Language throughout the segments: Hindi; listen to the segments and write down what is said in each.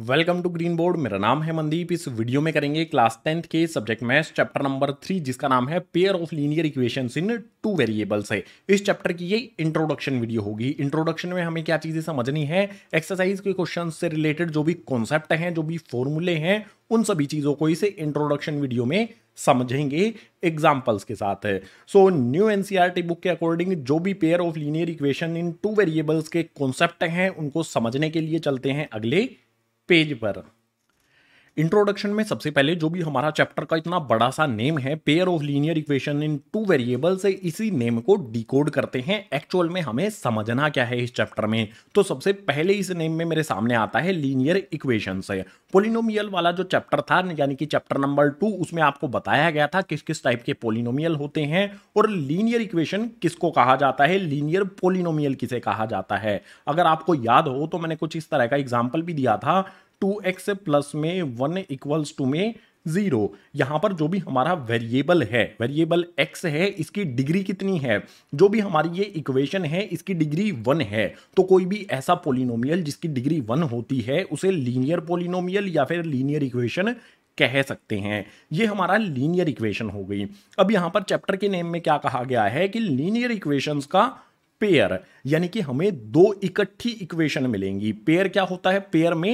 वेलकम टू ग्रीन बोर्ड मेरा नाम है मनदीप इस वीडियो में करेंगे क्लास टेंथ के subject maths chapter number three जिसका नाम है pair of linear equations in two variables है इस चैप्टर की ये इंट्रोडक्शन वीडियो होगी इंट्रोडक्शन में हमें क्या चीज़ें समझनी है एक्सरसाइज के क्वेश्चन से रिलेटेड जो भी कॉन्सेप्ट है जो भी फॉर्मूले हैं उन सभी चीज़ों को इसे इंट्रोडक्शन वीडियो में समझेंगे एग्जाम्पल्स के साथ है सो न्यू एनसीईआरटी बुक के अकॉर्डिंग जो भी pair of linear equation in two variables के कॉन्सेप्ट हैं उनको समझने के लिए चलते हैं अगले पेज पर इंट्रोडक्शन में सबसे पहले जो भी हमारा चैप्टर का इतना बड़ा सा नेम है pair of linear equation in two variable से इसी नेम को डिकोड करते हैं एक्चुअल में हमें समझना क्या है इस चैप्टर में तो सबसे पहले इस नेम में मेरे सामने आता है लीनियर इक्वेशन से पोलिनोमियल वाला जो चैप्टर था यानी कि चैप्टर नंबर टू उसमें आपको बताया गया था किस किस टाइप के पोलिनोमियल होते हैं और लीनियर इक्वेशन किसको कहा जाता है लीनियर पोलिनोमियल किसे कहा जाता है अगर आपको याद हो तो मैंने कुछ इस तरह का एग्जाम्पल भी दिया था टू एक्स प्लस में वन इक्वल्स टू में जीरो यहां पर जो भी हमारा वेरिएबल है वेरिएबल एक्स है इसकी डिग्री कितनी है जो भी हमारी ये इक्वेशन है इसकी डिग्री वन है तो कोई भी ऐसा पोलिनोमियल जिसकी डिग्री वन होती है उसे लीनियर पोलिनोमियल या फिर लीनियर इक्वेशन कह सकते हैं ये हमारा लीनियर इक्वेशन हो गई अब यहां पर चैप्टर के नेम में क्या कहा गया है कि लीनियर इक्वेशंस का पेयर यानी कि हमें दो इकट्ठी इक्वेशन मिलेंगी पेयर क्या होता है पेयर में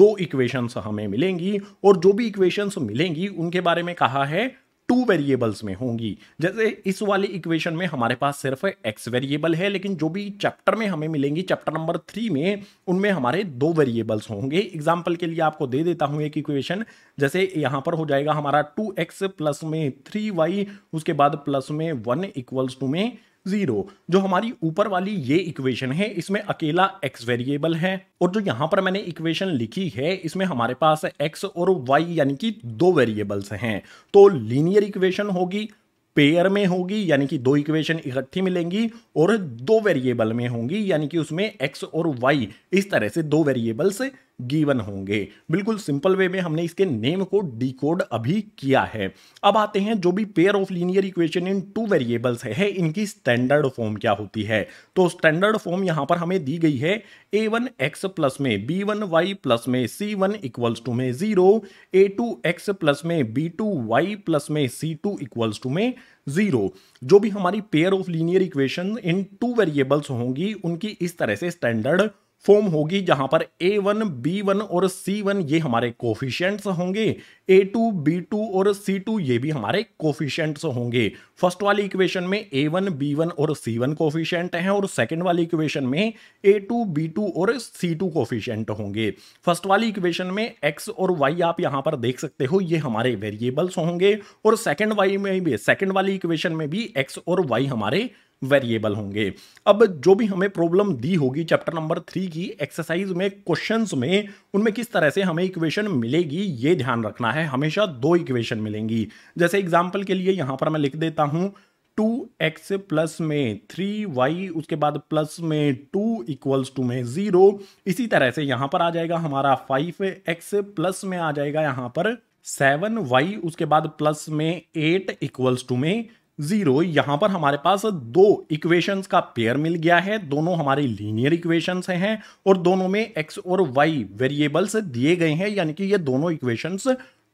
दो इक्वेशंस हमें मिलेंगी और जो भी इक्वेशंस मिलेंगी उनके बारे में कहा है टू वेरिएबल्स में होंगी जैसे इस वाली इक्वेशन में हमारे पास सिर्फ एक्स वेरिएबल है लेकिन जो भी चैप्टर में हमें मिलेंगी चैप्टर नंबर थ्री में उनमें हमारे दो वेरिएबल्स होंगे एग्जाम्पल के लिए आपको दे देता हूँ एक इक्वेशन जैसे यहाँ पर हो जाएगा हमारा टू एक्स प्लस में थ्री वाई उसके बाद प्लस में वन इक्वल्स टू में जीरो जो हमारी ऊपर वाली ये इक्वेशन है इसमें अकेला एक्स वेरिएबल है और जो यहाँ पर मैंने इक्वेशन लिखी है इसमें हमारे पास एक्स और वाई यानी कि दो वेरिएबल्स हैं तो लीनियर इक्वेशन होगी पेयर में होगी यानी कि दो इक्वेशन इकट्ठी मिलेंगी और दो वेरिएबल में होंगी यानी कि उसमें एक्स और वाई इस तरह से दो वेरिएबल्स गिवन होंगे बिल्कुल सिंपल वे में हमने इसके नेम को डिकोड अभी किया है अब आते हैं जो भी pair of linear equation in two variables है इनकी स्टैंडर्ड फॉर्म क्या होती है तो स्टैंडर्ड फॉर्म यहां पर हमें दी गई है ए वन एक्स प्लस में बी वन वाई प्लस में सी वन इक्वल्स टू में zero a two x plus में बी टू वाई प्लस में सी टू इक्वल्स टू में जीरो जो भी हमारी pair of linear equation in two variables होंगी उनकी इस तरह से स्टैंडर्ड फॉर्म होगी जहां पर ए वन बी वन और सी वन ये हमारे कोफिशियंट्स होंगे ए टू बी टू और सी टू ये भी हमारे कोफिशियंट्स होंगे फर्स्ट वाली इक्वेशन में ए वन बी वन और सी वन कोफिशियंट हैं और सेकंड वाली इक्वेशन में ए टू बी टू और सी टू कोफिशियंट होंगे फर्स्ट वाली इक्वेशन में एक्स और वाई आप यहां पर देख सकते हो ये हमारे वेरिएबल्स होंगे और सेकेंड वाई में भी सेकेंड वाली इक्वेशन में भी एक्स और वाई हमारे वेरिएबल होंगे अब जो भी हमें प्रॉब्लम दी होगी चैप्टर नंबर थ्री की एक्सरसाइज में क्वेश्चंस में उनमें किस तरह से हमें इक्वेशन मिलेगी ये ध्यान रखना है हमेशा दो इक्वेशन मिलेंगी जैसे एग्जाम्पल के लिए यहाँ पर मैं लिख देता हूँ टू एक्स प्लस में थ्री वाई उसके बाद प्लस में टू इक्वल्स टू में ज़ीरो इसी तरह से यहाँ पर आ जाएगा हमारा फाइव एक्स प्लस में आ जाएगा यहाँ पर सेवन वाई उसके बाद प्लस में एट इक्वल्स टू में जीरो यहां पर हमारे पास दो इक्वेशंस का पेयर मिल गया है दोनों हमारे लीनियर इक्वेशंस हैं और दोनों में एक्स और वाई वेरिएबल्स दिए गए हैं यानी कि ये दोनों इक्वेशंस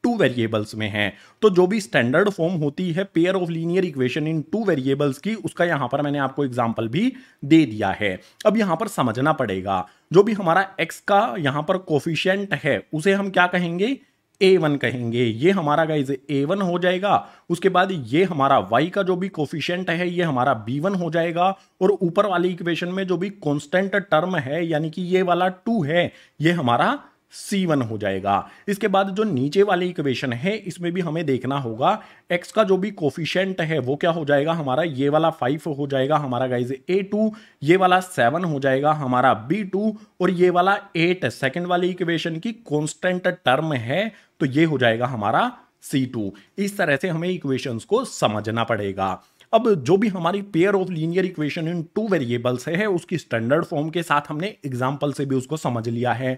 टू वेरिएबल्स में हैं तो जो भी स्टैंडर्ड फॉर्म होती है pair of linear equation in two variables की उसका यहां पर मैंने आपको एग्जाम्पल भी दे दिया है अब यहां पर समझना पड़ेगा जो भी हमारा एक्स का यहां पर कोफिशियंट है उसे हम क्या कहेंगे ए वन कहेंगे ये हमारा गाइज ए वन हो जाएगा उसके बाद ये हमारा वाई का जो भी कोफिशियंट है ये हमारा बी वन हो जाएगा और ऊपर वाली इक्वेशन में जो भी कॉन्स्टेंट टर्म है यानी कि ये वाला टू है ये हमारा C1 हो जाएगा इसके बाद जो नीचे वाली इक्वेशन है इसमें भी हमें देखना होगा एक्स का जो भी कोफिशेंट है वो क्या हो जाएगा हमारा ये वाला फाइव हो जाएगा हमारा गाइज ए टू ये वाला सेवन हो जाएगा हमारा बी टू और ये वाला एट सेकेंड वाली इक्वेशन की कॉन्स्टेंट टर्म है तो ये हो जाएगा हमारा सी टू इस तरह से हमें इक्वेशंस को समझना पड़ेगा अब जो भी हमारी pair of linear equation in two variables है उसकी स्टैंडर्ड फॉर्म के साथ हमने एग्जाम्पल से भी उसको समझ लिया है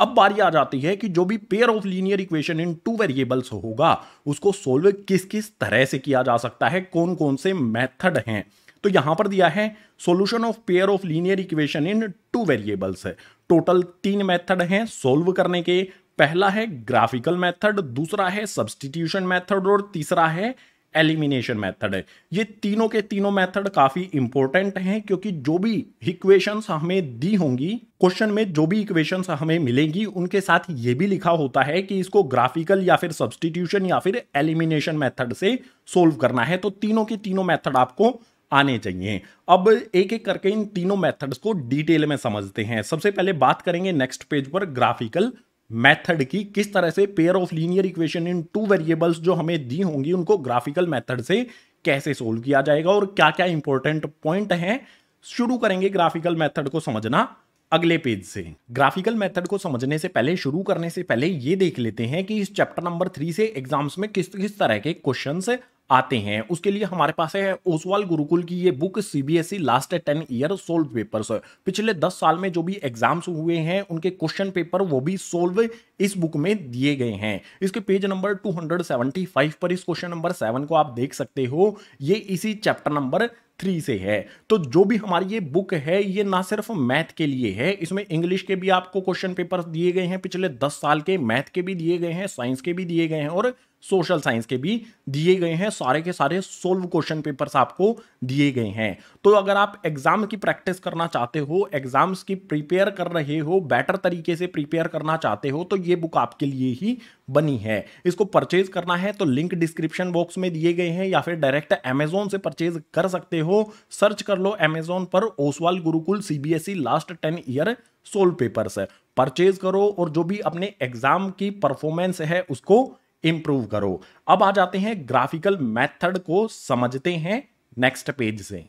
अब बारी आ जाती है कि जो भी pair of linear equation in two variables होगा उसको सोल्व किस किस तरह से किया जा सकता है कौन कौन से मैथड हैं तो यहां पर दिया है solution of pair of linear equation in two variables है टोटल तीन मैथड हैं सोल्व करने के पहला है ग्राफिकल मेथड दूसरा है सब्सटीट्यूशन मेथड और तीसरा है एलिमिनेशन मेथड है ये तीनों के तीनों मेथड काफ़ी इंपॉर्टेंट हैं क्योंकि जो भी इक्वेशंस हमें दी होंगी क्वेश्चन में जो भी इक्वेशंस हमें मिलेंगी उनके साथ ये भी लिखा होता है कि इसको ग्राफिकल या फिर सब्सटीट्यूशन या फिर एलिमिनेशन मेथड से सोल्व करना है तो तीनों के तीनों मेथड आपको आने चाहिए अब एक एक करके इन तीनों मेथड्स को डिटेल में समझते हैं सबसे पहले बात करेंगे नेक्स्ट पेज पर ग्राफिकल मेथड की किस तरह से pair of linear equation in two variables जो हमें दी होंगी उनको ग्राफिकल मेथड से कैसे सोल्व किया जाएगा और क्या क्या इंपॉर्टेंट पॉइंट हैं शुरू करेंगे ग्राफिकल मेथड को समझना अगले पेज से ग्राफिकल मेथड को समझने से पहले शुरू करने से पहले ये देख लेते हैं कि इस चैप्टर नंबर थ्री से एग्जाम्स में किस किस तरह के क्वेश्चन आते हैं उसके लिए हमारे पास है ओसवाल गुरुकुल की ये book CBSE last ten year solve papers पिछले दस साल में जो भी एग्जाम्स हुए हैं उनके क्वेश्चन पेपर वो भी सोल्व इस बुक में दिए गए हैं इसके पेज नंबर 275 पर इस क्वेश्चन नंबर सेवन को आप देख सकते हो ये इसी चैप्टर नंबर थ्री से है तो जो भी हमारी ये बुक है ये ना सिर्फ मैथ के लिए है इसमें इंग्लिश के भी आपको क्वेश्चन पेपर दिए गए हैं पिछले दस साल के मैथ के भी दिए गए हैं साइंस के भी दिए गए हैं और सोशल साइंस के भी दिए गए हैं सारे के सारे सोल्व क्वेश्चन पेपर्स आपको दिए गए हैं तो अगर आप एग्जाम की प्रैक्टिस करना चाहते हो एग्जाम्स की प्रिपेयर कर रहे हो बेटर तरीके से प्रिपेयर करना चाहते हो तो ये बुक आपके लिए ही बनी है इसको परचेज करना है तो लिंक डिस्क्रिप्शन बॉक्स में दिए गए हैं या फिर डायरेक्ट अमेजोन से परचेज कर सकते हो सर्च कर लो अमेजोन पर Oswal Gurukul CBSE last ten year solve papers purchase करो और जो भी अपने एग्जाम की परफॉर्मेंस है उसको इंप्रूव करो अब आ जाते हैं ग्राफिकल मेथड को समझते हैं नेक्स्ट पेज से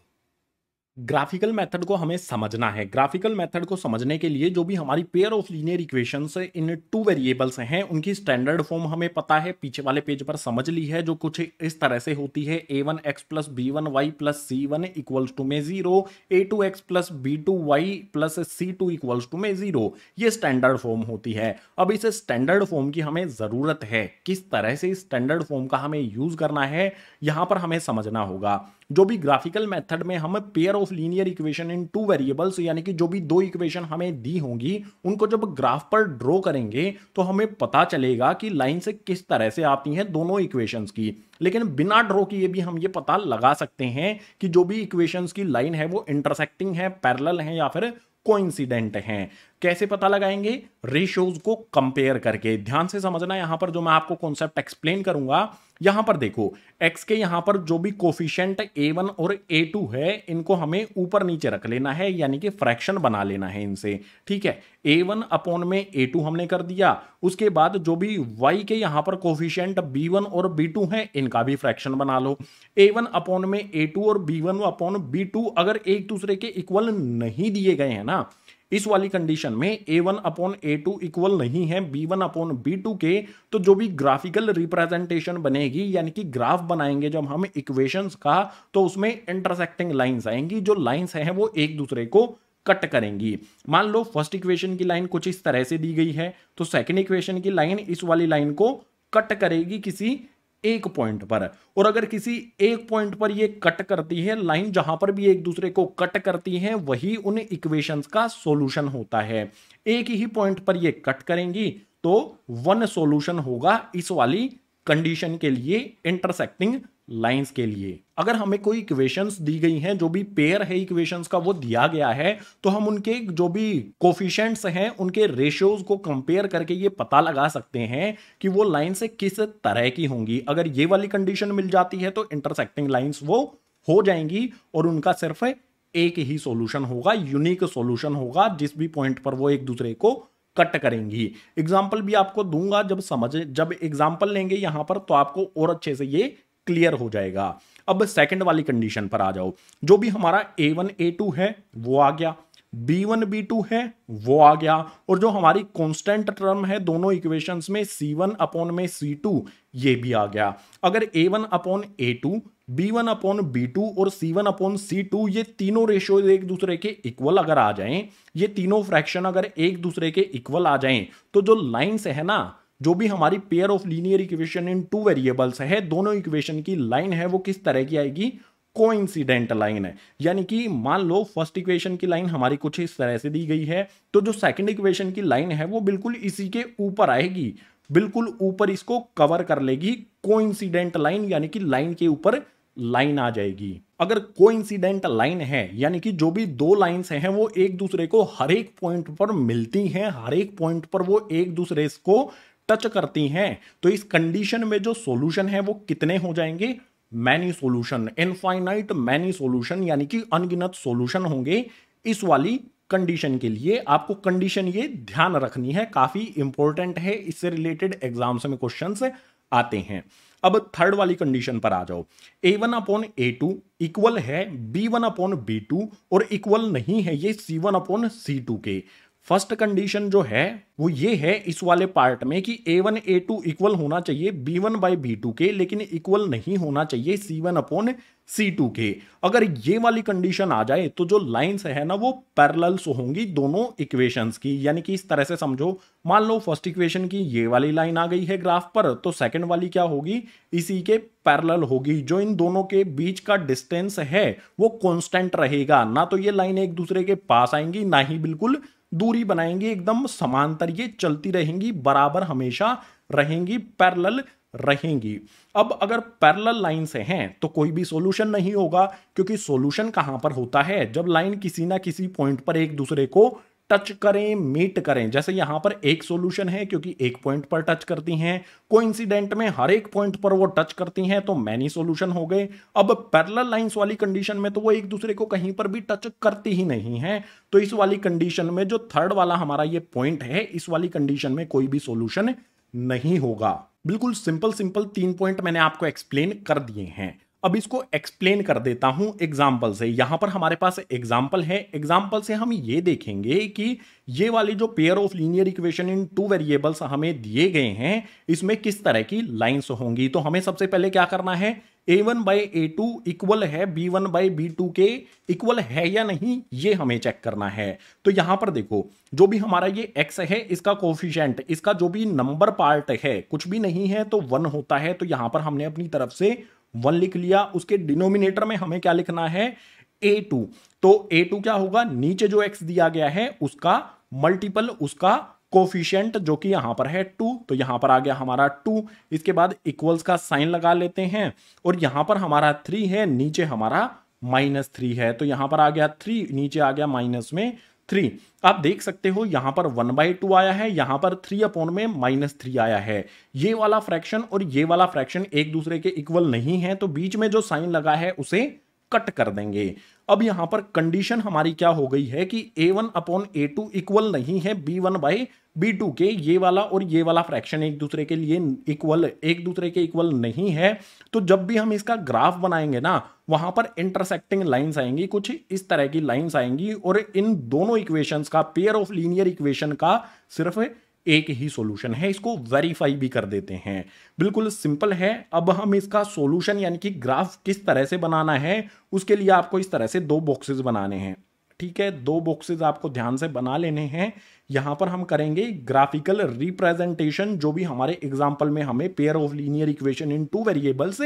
ग्राफिकल मेथड को हमें समझना है ग्राफिकल मेथड को समझने के लिए जो भी हमारी pair of linear equations in two variables हैं उनकी स्टैंडर्ड फॉर्म हमें पता है पीछे वाले पेज पर समझ ली है जो कुछ इस तरह से होती है a one x plus b one y plus c one equals to में zero a two x plus b two y plus c two equals to में जीरो ये स्टैंडर्ड फॉर्म होती है अब इस स्टैंडर्ड फॉर्म की हमें ज़रूरत है किस तरह से इस स्टैंडर्ड फॉर्म का हमें यूज़ करना है यहाँ पर हमें समझना होगा जो भी ग्राफिकल मेथड में हम pair of linear equation in two variables यानी कि जो भी दो इक्वेशन हमें दी होंगी उनको जब ग्राफ पर ड्रॉ करेंगे तो हमें पता चलेगा कि लाइन से किस तरह से आती हैं दोनों इक्वेशंस की लेकिन बिना ड्रॉ किए भी हम ये पता लगा सकते हैं कि जो भी इक्वेशन की लाइन है वो इंटरसेक्टिंग है पैरल है या फिर कोइंसिडेंट हैं कैसे पता लगाएंगे रेशियोज को कंपेयर करके ध्यान से समझना यहां पर जो मैं आपको कॉन्सेप्ट एक्सप्लेन करूंगा यहां पर देखो x के यहां पर जो भी कोफिशियंट ए वन और ए टू है इनको हमें ऊपर नीचे रख लेना है यानी कि फ्रैक्शन बना लेना है इनसे ठीक है ए वन अपॉन में ए टू हमने कर दिया उसके बाद जो भी y के यहां पर कोफिशियंट बी वन और बी टू है इनका भी फ्रैक्शन बना लो ए वन अपॉन में ए टू और b one upon b two अगर एक दूसरे के इक्वल नहीं दिए गए हैं ना इस वाली कंडीशन में a one upon a two equal नहीं है b one upon b two के तो जो भी ग्राफिकल रिप्रेजेंटेशन बनेगी यानी कि ग्राफ बनाएंगे जब हम इक्वेशंस का तो उसमें इंटरसेक्टिंग लाइंस आएंगी जो लाइंस हैं वो एक दूसरे को कट करेंगी मान लो फर्स्ट इक्वेशन की लाइन कुछ इस तरह से दी गई है तो सेकेंड इक्वेशन की लाइन इस वाली लाइन को कट करेगी किसी एक पॉइंट पर और अगर किसी एक पॉइंट पर ये कट करती है लाइन जहां पर भी एक दूसरे को कट करती है वही उन इक्वेशंस का सॉल्यूशन होता है एक ही पॉइंट पर ये कट करेंगी तो वन सॉल्यूशन होगा इस वाली कंडीशन के लिए इंटरसेक्टिंग लाइंस के लिए अगर हमें कोई इक्वेशंस दी गई हैं जो भी पेयर है इक्वेशंस का वो दिया गया है तो हम उनके जो भी कोफिशेंट्स हैं उनके रेशियोज को कंपेयर करके ये पता लगा सकते हैं कि वो लाइन से किस तरह की होंगी अगर ये वाली कंडीशन मिल जाती है तो इंटरसेक्टिंग लाइन्स वो हो जाएंगी और उनका सिर्फ एक ही सॉल्यूशन होगा यूनिक सॉल्यूशन होगा जिस भी पॉइंट पर वो एक दूसरे को कट करेंगी एग्जाम्पल भी आपको दूंगा जब समझ जब एग्जाम्पल लेंगे यहां पर तो आपको और अच्छे से ये क्लियर हो जाएगा अब सेकंड वाली कंडीशन पर आ जाओ जो भी हमारा ए वन ए टू है वो आ गया बी वन बी टू है वो आ गया और जो हमारी कॉन्स्टेंट टर्म है दोनों इक्वेशंस में सी वन अपॉन में सी टू ये भी आ गया अगर a one upon a two b one upon b two और c one upon c two ये तीनों रेशियो एक दूसरे के इक्वल अगर आ जाएं ये तीनों फ्रैक्शन अगर एक दूसरे के इक्वल आ जाएं तो जो लाइन्स है ना जो भी हमारी pair of linear equation in two variables है दोनों इक्वेशन की लाइन है वो किस तरह की आएगी कोइंसिडेंट लाइन है यानी कि मान लो फर्स्ट इक्वेशन की लाइन हमारी कुछ इस तरह से दी गई है तो जो सेकंड इक्वेशन की लाइन है वो बिल्कुल इसी के ऊपर आएगी बिल्कुल ऊपर इसको कवर कर लेगी कोइंसिडेंट लाइन यानी कि लाइन के ऊपर लाइन आ जाएगी अगर कोइंसिडेंट लाइन है यानी कि जो भी दो लाइन्स हैं वो एक दूसरे को हर एक पॉइंट पर मिलती हैं हर एक पॉइंट पर वो एक दूसरे को टच करती हैं तो इस कंडीशन में जो सॉल्यूशन है वो कितने हो जाएंगे many solution infinite many solution यानी कि अनगिनत सॉल्यूशन होंगे इस वाली कंडीशन के लिए आपको कंडीशन ये ध्यान रखनी है काफी इंपॉर्टेंट है इससे रिलेटेड एग्जाम्स में क्वेश्चन आते हैं अब थर्ड वाली कंडीशन पर आ जाओ a one upon a two equal है b one upon b two और इक्वल नहीं है ये c one upon c two के फर्स्ट कंडीशन जो है वो ये है इस वाले पार्ट में कि a one a two equal होना चाहिए b one by b two के लेकिन इक्वल नहीं होना चाहिए c one upon c two के अगर ये वाली कंडीशन आ जाए तो जो लाइंस है ना वो पैरेलल्स होंगी दोनों इक्वेशंस की यानी कि इस तरह से समझो मान लो फर्स्ट इक्वेशन की ये वाली लाइन आ गई है ग्राफ पर तो सेकेंड वाली क्या होगी इसी के पैरेलल होगी जो इन दोनों के बीच का डिस्टेंस है वो कॉन्स्टेंट रहेगा ना तो ये लाइन एक दूसरे के पास आएंगी ना ही बिल्कुल दूरी बनाएंगे एकदम समांतर ये चलती रहेंगी बराबर हमेशा रहेंगी पैरल रहेंगी अब अगर पैरल लाइन से हैं तो कोई भी सॉल्यूशन नहीं होगा क्योंकि सॉल्यूशन कहां पर होता है जब लाइन किसी ना किसी पॉइंट पर एक दूसरे को टच करें मीट करें जैसे यहां पर एक सॉल्यूशन है क्योंकि एक पॉइंट पर टच करती हैं कोइंसिडेंट में हर एक पॉइंट पर वो टच करती हैं तो मैनी सॉल्यूशन हो गए अब पैरेलल लाइंस वाली कंडीशन में तो वो एक दूसरे को कहीं पर भी टच करती ही नहीं है तो इस वाली कंडीशन में जो थर्ड वाला हमारा ये पॉइंट है इस वाली कंडीशन में कोई भी सोल्यूशन नहीं होगा बिल्कुल सिंपल सिंपल तीन पॉइंट मैंने आपको एक्सप्लेन कर दिए हैं अब इसको एक्सप्लेन कर देता हूं एग्जाम्पल से यहां पर हमारे पास एग्जाम्पल है एग्जाम्पल से हम ये देखेंगे कि ये वाले जो pair of linear equation in two variables हमें दिए गए हैं इसमें किस तरह की लाइंस होंगी तो हमें सबसे पहले क्या करना है a one by a two equal है b one by b two के इक्वल है या नहीं ये हमें चेक करना है तो यहां पर देखो जो भी हमारा ये एक्स है इसका कोफिशेंट इसका जो भी नंबर पार्ट है कुछ भी नहीं है तो वन होता है तो यहां पर हमने अपनी तरफ से वन लिख लिया उसके डिनोमिनेटर में हमें क्या लिखना है ए टू तो ए टू क्या होगा नीचे जो एक्स दिया गया है उसका मल्टीपल उसका कोफिशियंट जो कि यहां पर है टू तो यहां पर आ गया हमारा टू इसके बाद इक्वल्स का साइन लगा लेते हैं और यहां पर हमारा थ्री है नीचे हमारा माइनस थ्री है तो यहां पर आ गया थ्री नीचे आ गया माइनस में थ्री आप देख सकते हो यहां पर वन बाई टू आया है यहां पर थ्री अपॉन में माइनस थ्री आया है ये वाला फ्रैक्शन और ये वाला फ्रैक्शन एक दूसरे के इक्वल नहीं है तो बीच में जो साइन लगा है उसे कट कर देंगे अब यहां पर कंडीशन हमारी क्या हो गई है कि a one upon a two equal नहीं है b one by b two के ये वाला और ये वाला फ्रैक्शन एक दूसरे के लिए इक्वल एक दूसरे के इक्वल नहीं है तो जब भी हम इसका ग्राफ बनाएंगे ना वहां पर इंटरसेक्टिंग लाइंस आएंगी कुछ इस तरह की लाइंस आएंगी और इन दोनों इक्वेशंस का पेयर ऑफ लीनियर इक्वेशन का सिर्फ एक ही सॉल्यूशन है इसको वेरीफाई भी कर देते हैं बिल्कुल सिंपल है अब हम इसका सॉल्यूशन यानी कि ग्राफ किस तरह से बनाना है उसके लिए आपको इस तरह से दो बॉक्सेस बनाने हैं ठीक है दो बॉक्सेस आपको ध्यान से बना लेने हैं यहाँ पर हम करेंगे ग्राफिकल रिप्रेजेंटेशन जो भी हमारे एग्जाम्पल में हमें pair of linear equation in two variables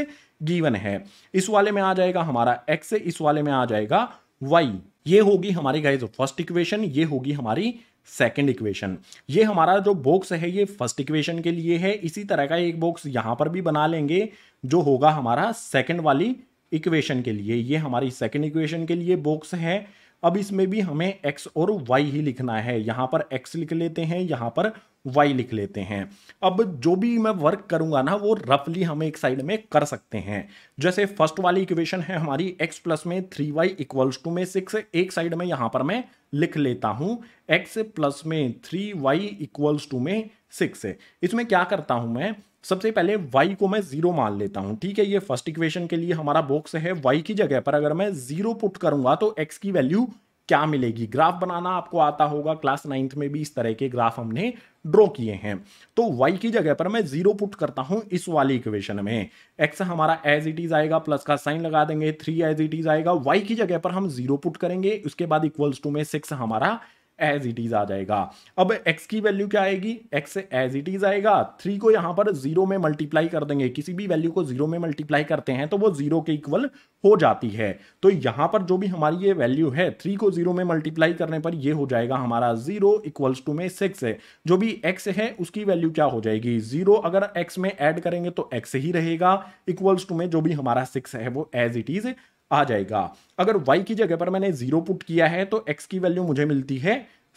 given है इस वाले में आ जाएगा हमारा एक्स इस वाले में आ जाएगा वाई ये होगी हमारी गाइज फर्स्ट इक्वेशन ये होगी हमारी सेकेंड इक्वेशन ये हमारा जो बॉक्स है ये फर्स्ट इक्वेशन के लिए है इसी तरह का एक बॉक्स यहाँ पर भी बना लेंगे जो होगा हमारा सेकेंड वाली इक्वेशन के लिए ये हमारी सेकेंड इक्वेशन के लिए बॉक्स है अब इसमें भी हमें एक्स और वाई ही लिखना है यहाँ पर एक्स लिख लेते हैं यहाँ पर वाई लिख लेते हैं अब जो भी मैं वर्क करूंगा ना वो रफली हम एक साइड में कर सकते हैं जैसे फर्स्ट वाली इक्वेशन है हमारी एक्स प्लस में थ्री वाई इक्वल्स टू में सिक्स एक साइड में यहाँ पर मैं लिख लेता हूँ एक्स प्लस में थ्री वाई इक्वल्स टू में सिक्स इसमें क्या करता हूँ मैं सबसे पहले y को मैं जीरो मान लेता हूं ठीक है ये फर्स्ट इक्वेशन के लिए हमारा बॉक्स है y की जगह पर अगर मैं जीरो पुट करूंगा तो x की वैल्यू क्या मिलेगी ग्राफ बनाना आपको आता होगा क्लास नाइन्थ में भी इस तरह के ग्राफ हमने ड्रॉ किए हैं तो y की जगह पर मैं जीरो पुट करता हूं इस वाली इक्वेशन में x हमारा एज इट इज आएगा प्लस का साइन लगा देंगे थ्री एज इट इज आएगा y की जगह पर हम जीरो पुट करेंगे उसके बाद इक्वल्स टू में सिक्स हमारा एज इट इज आ जाएगा अब एक्स की वैल्यू क्या आएगी एक्स एज इट इज आएगा थ्री को यहाँ पर जीरो में मल्टीप्लाई कर देंगे किसी भी वैल्यू को जीरो में मल्टीप्लाई करते हैं तो वो जीरो के इक्वल हो जाती है तो यहाँ पर जो भी हमारी ये वैल्यू है थ्री को जीरो में मल्टीप्लाई करने पर ये हो जाएगा हमारा जीरो इक्वल्स टू में सिक्स जो भी एक्स है उसकी वैल्यू क्या हो जाएगी जीरो अगर एक्स में एड करेंगे तो एक्स ही रहेगा इक्वल्स टू में जो भी हमारा सिक्स है वो एज इट इज आ जाएगा अगर वाई की जगह पर मैंने जीरो पुट किया है तो एक्स की वैल्यू मुझे मिलती है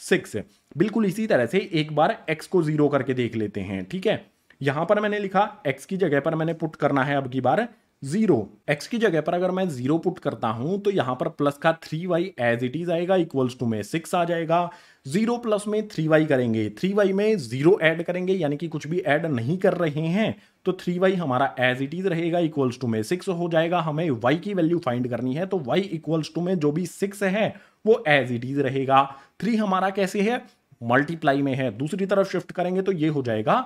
सिक्स बिल्कुल इसी तरह से एक बार एक्स को जीरो करके देख लेते हैं ठीक है यहां पर मैंने लिखा एक्स की जगह पर मैंने पुट करना है अब की बार जीरो एक्स की जगह पर अगर मैं जीरो पुट करता हूं तो यहां पर प्लस का three y as it is आएगा इक्वल्स टू में सिक्स आ जाएगा जीरो प्लस में थ्री वाई करेंगे थ्री वाई में जीरो ऐड करेंगे यानी कि कुछ भी ऐड नहीं कर रहे हैं तो थ्री वाई हमारा एज इट इज रहेगा इक्वल्स टू में सिक्स हो जाएगा हमें वाई की वैल्यू फाइंड करनी है तो वाई इक्वल्स टू में जो भी सिक्स है वो एज इट इज रहेगा थ्री हमारा कैसे है मल्टीप्लाई में है दूसरी तरफ शिफ्ट करेंगे तो ये हो जाएगा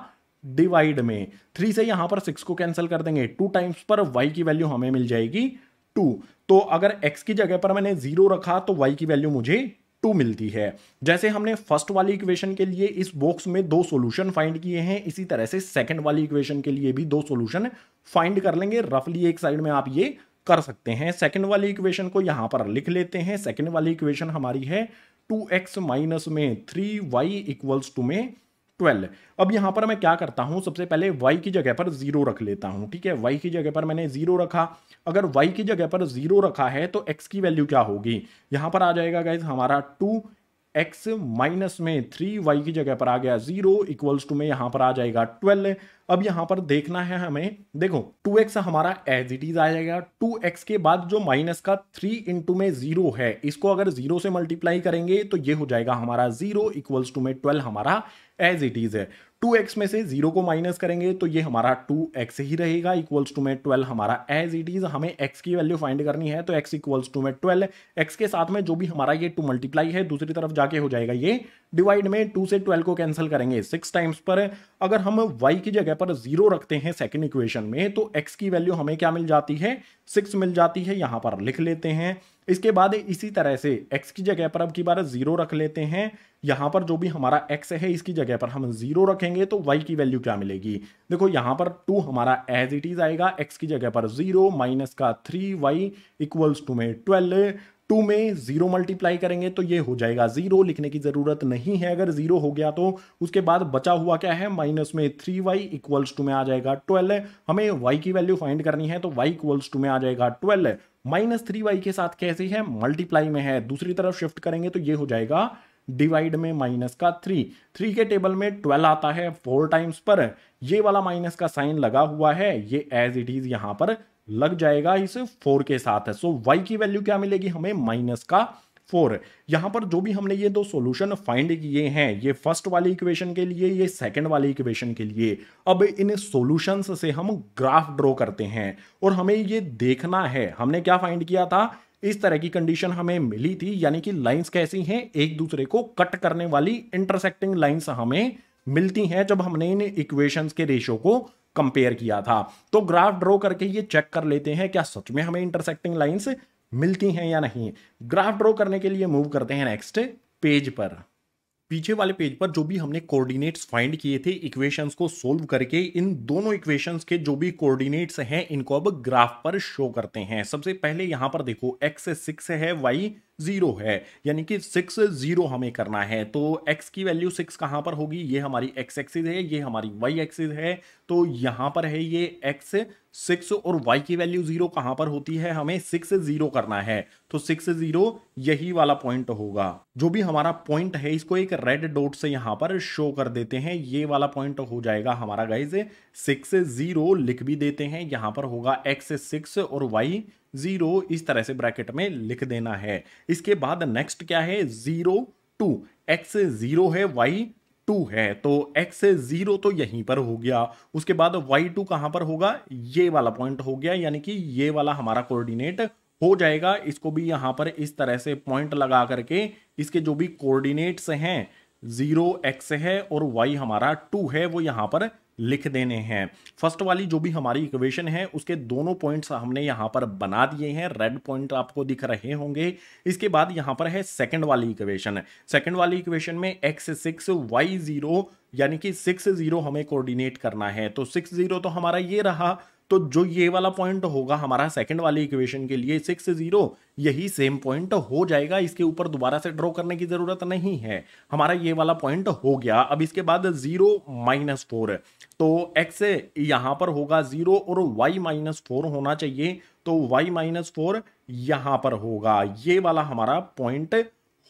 डिवाइड में थ्री से यहाँ पर सिक्स को कैंसिल कर देंगे टू टाइम्स पर वाई की वैल्यू हमें मिल जाएगी टू तो अगर एक्स की जगह पर मैंने जीरो रखा तो वाई की वैल्यू मुझे टू मिलती है जैसे हमने फर्स्ट वाली इक्वेशन के लिए इस बॉक्स में दो सॉल्यूशन फाइंड किए हैं इसी तरह से सेकंड वाली इक्वेशन के लिए भी दो सॉल्यूशन फाइंड कर लेंगे रफली एक साइड में आप ये कर सकते हैं सेकंड वाली इक्वेशन को यहां पर लिख लेते हैं सेकंड वाली इक्वेशन हमारी है टू एक्स माइनस में थ्री वाई इक्वल्स टू में ट्वेल्व अब यहाँ पर मैं क्या करता हूँ सबसे पहले वाई की जगह पर जीरो रख लेता हूँ ठीक है वाई की जगह पर मैंने जीरो रखा अगर वाई की जगह पर जीरो रखा है तो एक्स की वैल्यू क्या होगी यहाँ पर आ जाएगा गाइज हमारा टू एक्स माइनस में थ्री वाई की जगह पर आ गया जीरो इक्वल्स टू में यहाँ पर आ जाएगा ट्वेल्व अब यहाँ पर देखना है हमें देखो टू एक्स हमारा एज इट इज आ जाएगा टू एक्स के बाद जो माइनस का थ्री इंटू में जीरो है इसको अगर जीरो से मल्टीप्लाई करेंगे तो ये हो जाएगा हमारा जीरो इक्वल्स टू में ट्वेल्व हमारा एज इट इज़ है टू एक्स में से जीरो को माइनस करेंगे तो ये हमारा टू एक्स ही रहेगा इक्वल्स टू में ट्वेल्व हमारा एज इट इज़ हमें एक्स की वैल्यू फाइंड करनी है तो एक्स इक्वल्स टू में ट्वेल्व एक्स के साथ में जो भी हमारा ये टू मल्टीप्लाई है दूसरी तरफ जाके हो जाएगा ये डिवाइड में टू से ट्वेल्व को कैंसिल करेंगे सिक्स टाइम्स पर अगर हम वाई की जगह पर जीरो रखते हैं सेकेंड इक्वेशन में तो एक्स की वैल्यू हमें क्या मिल जाती है सिक्स मिल जाती है यहाँ पर लिख लेते हैं इसके बाद इसी तरह से x की जगह पर अब की बार ज़ीरो रख लेते हैं यहाँ पर जो भी हमारा x है इसकी जगह पर हम ज़ीरो रखेंगे तो y की वैल्यू क्या मिलेगी देखो यहाँ पर टू हमारा एज इट इज़ आएगा x की जगह पर ज़ीरो माइनस का थ्री वाई इक्वल्स टू में ट्वेल्व टू में जीरो मल्टीप्लाई करेंगे तो ये हो जाएगा जीरो लिखने की जरूरत नहीं है अगर जीरो हो गया तो उसके बाद बचा हुआ क्या है माइनस में थ्री वाई इक्वल्स टू में आ जाएगा ट्वेल्व हमें वाई की वैल्यू फाइंड करनी है तो वाई इक्वल्स टू में आ जाएगा ट्वेल्व माइनस थ्री वाई के साथ कैसे है मल्टीप्लाई में है दूसरी तरफ शिफ्ट करेंगे तो ये हो जाएगा डिवाइड में माइनस का थ्री थ्री के टेबल में ट्वेल्व आता है फोर टाइम्स पर ये वाला माइनस का साइन लगा हुआ है ये एज इट इज यहां पर लग जाएगा इस फोर के साथ है सो so, वाई की वैल्यू क्या मिलेगी हमें माइनस का फोर यहां पर जो भी हमने ये दो सॉल्यूशन फाइंड किए हैं ये फर्स्ट वाली इक्वेशन के लिए ये सेकंड वाली इक्वेशन के लिए अब इन सॉल्यूशंस से हम ग्राफ ड्रॉ करते हैं और हमें ये देखना है हमने क्या फाइंड किया था इस तरह की कंडीशन हमें मिली थी यानी कि लाइंस कैसी हैं एक दूसरे को कट करने वाली इंटरसेक्टिंग लाइन्स हमें मिलती हैं जब हमने इन इक्वेशन के रेशो को कंपेयर किया था तो ग्राफ ड्रॉ करके ये चेक कर लेते हैं क्या सच में हमें इंटरसेक्टिंग लाइन्स मिलती हैं या नहीं ग्राफ ड्रॉ करने के लिए मूव करते हैं नेक्स्ट पेज पर पीछे वाले पेज पर जो भी हमने कोऑर्डिनेट्स फाइंड किए थे इक्वेशंस को सोल्व करके इन दोनों इक्वेशंस के जो भी कोऑर्डिनेट्स हैं इनको अब ग्राफ पर शो करते हैं सबसे पहले यहां पर देखो एक्स सिक्स है वाई जीरो है यानी कि सिक्स जीरो हमें करना है तो एक्स की वैल्यू सिक्स कहाँ पर होगी ये हमारी एक्स एक्सिस है ये हमारी वाई एक्सिस है तो यहाँ पर है ये एक्स सिक्स और वाई की वैल्यू जीरो कहाँ पर होती है हमें सिक्स जीरो करना है तो सिक्स जीरो यही वाला पॉइंट होगा जो भी हमारा पॉइंट है इसको एक रेड डॉट से यहाँ पर शो कर देते हैं ये वाला पॉइंट हो जाएगा हमारा गाइज सिक्स जीरो लिख भी देते हैं यहाँ पर होगा एक्स सिक्स और वाई जीरो इस तरह से ब्रैकेट में लिख देना है इसके बाद नेक्स्ट क्या है जीरो टू एक्स जीरो है वाई टू है तो एक्स जीरो तो यहीं पर हो गया उसके बाद वाई टू कहां पर होगा ये वाला पॉइंट हो गया यानी कि ये वाला हमारा कोऑर्डिनेट हो जाएगा इसको भी यहां पर इस तरह से पॉइंट लगा करके इसके जो भी कोऑर्डिनेट्स हैं जीरो एक्स है और वाई हमारा टू है वो यहां पर लिख देने हैं फर्स्ट वाली जो भी हमारी इक्वेशन है उसके दोनों पॉइंट्स हमने यहाँ पर बना दिए हैं रेड पॉइंट आपको दिख रहे होंगे इसके बाद यहाँ पर है सेकंड वाली इक्वेशन सेकंड वाली इक्वेशन में एक्स सिक्स वाई ज़ीरो यानी कि सिक्स ज़ीरो हमें कोऑर्डिनेट करना है तो सिक्स ज़ीरो तो हमारा ये रहा तो जो ये वाला पॉइंट होगा हमारा सेकंड वाली इक्वेशन के लिए सिक्स जीरो यही सेम पॉइंट हो जाएगा इसके ऊपर दोबारा से ड्रॉ करने की जरूरत नहीं है हमारा ये वाला पॉइंट हो गया अब इसके बाद जीरो माइनस फोर तो x यहां पर होगा ज़ीरो और y माइनस फोर होना चाहिए तो y माइनस फोर यहां पर होगा ये वाला हमारा पॉइंट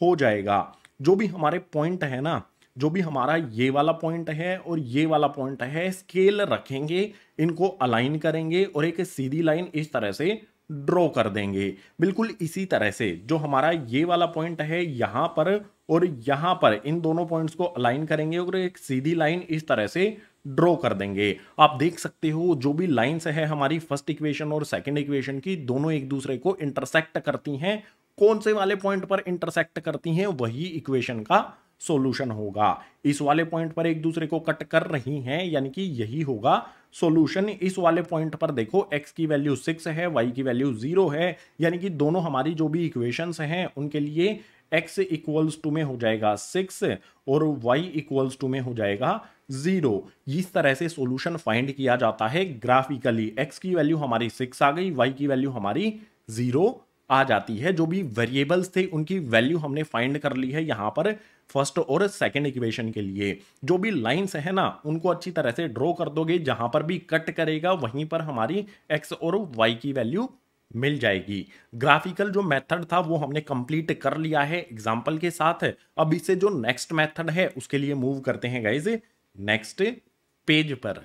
हो जाएगा जो भी हमारे पॉइंट है ना जो भी हमारा ये वाला पॉइंट है और ये वाला पॉइंट है स्केल रखेंगे इनको अलाइन करेंगे और एक सीधी लाइन इस तरह से ड्रॉ कर देंगे बिल्कुल इसी तरह से जो हमारा ये वाला पॉइंट है यहाँ पर और यहाँ पर इन दोनों पॉइंट्स को अलाइन करेंगे और एक सीधी लाइन इस तरह से ड्रॉ कर देंगे आप देख सकते हो जो भी लाइन्स है हमारी फर्स्ट इक्वेशन और सेकेंड इक्वेशन की दोनों एक दूसरे को इंटरसेक्ट करती हैं कौन से वाले पॉइंट पर इंटरसेक्ट करती हैं वही इक्वेशन का सॉल्यूशन होगा इस वाले पॉइंट पर एक दूसरे को कट कर रही हैं यानी कि यही होगा सॉल्यूशन इस वाले पॉइंट पर देखो एक्स की वैल्यू सिक्स है वाई की वैल्यू जीरो है यानी कि दोनों हमारी जो भी इक्वेशंस हैं उनके लिए एक्स इक्वल्स टू में हो जाएगा सिक्स और वाई इक्वल्स टू में हो जाएगा जीरो इस तरह से सॉल्यूशन फाइंड किया जाता है ग्राफिकली एक्स की वैल्यू हमारी सिक्स आ गई वाई की वैल्यू हमारी जीरो आ जाती है जो भी वेरिएबल्स थे उनकी वैल्यू हमने फाइंड कर ली है यहाँ पर फर्स्ट और सेकंड इक्वेशन के लिए जो भी लाइंस है ना उनको अच्छी तरह से ड्रॉ कर दोगे जहाँ पर भी कट करेगा वहीं पर हमारी एक्स और वाई की वैल्यू मिल जाएगी ग्राफिकल जो मेथड था वो हमने कंप्लीट कर लिया है एग्जाम्पल के साथ अब इसे जो नेक्स्ट मेथड है उसके लिए मूव करते हैं गाइज नेक्स्ट पेज पर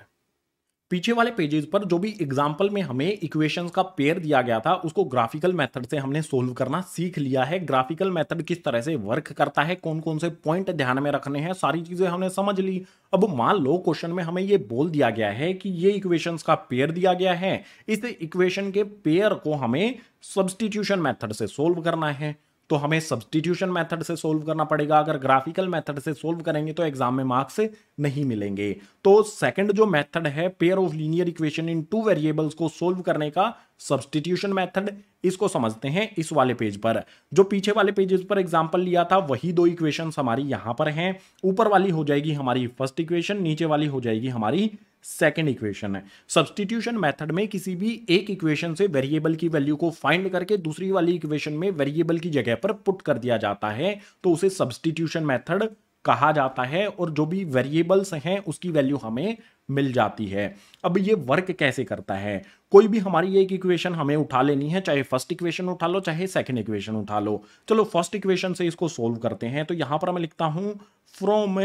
पीछे वाले पेजेस पर जो भी एग्जाम्पल में हमें इक्वेशंस का पेयर दिया गया था उसको ग्राफिकल मेथड से हमने सोल्व करना सीख लिया है ग्राफिकल मेथड किस तरह से वर्क करता है कौन कौन से पॉइंट ध्यान में रखने हैं सारी चीज़ें हमने समझ ली अब मान लो क्वेश्चन में हमें ये बोल दिया गया है कि ये इक्वेशंस का पेयर दिया गया है इस इक्वेशन के पेयर को हमें सब्सटीट्यूशन मैथड से सोल्व करना है तो हमें सब्सटीट्यूशन मेथड से सोल्व करना पड़ेगा अगर ग्राफिकल मेथड से सोल्व करेंगे तो एग्जाम में मार्क्स नहीं मिलेंगे तो सेकंड जो मेथड है pair of linear equation in two variables को सोल्व करने का सब्सटीट्यूशन मेथड इसको समझते हैं इस वाले पेज पर जो पीछे वाले पेजेस पर एग्जाम्पल लिया था वही दो इक्वेशन हमारी यहां पर हैं ऊपर वाली हो जाएगी हमारी फर्स्ट इक्वेशन नीचे वाली हो जाएगी हमारी सेकेंड इक्वेशन है सब्सटीट्यूशन मेथड में किसी भी एक इक्वेशन से वेरिएबल की वैल्यू को फाइंड करके दूसरी वाली इक्वेशन में वेरिएबल की जगह पर पुट कर दिया जाता है तो उसे सब्सटीट्यूशन मेथड कहा जाता है और जो भी वेरिएबल्स हैं उसकी वैल्यू हमें मिल जाती है अब ये वर्क कैसे करता है कोई भी हमारी एक इक्वेशन हमें उठा लेनी है चाहे फर्स्ट इक्वेशन उठा लो चाहे सेकंड इक्वेशन उठा लो चलो फर्स्ट इक्वेशन से इसको सोल्व करते हैं तो यहां पर मैं लिखता हूं फ्रोम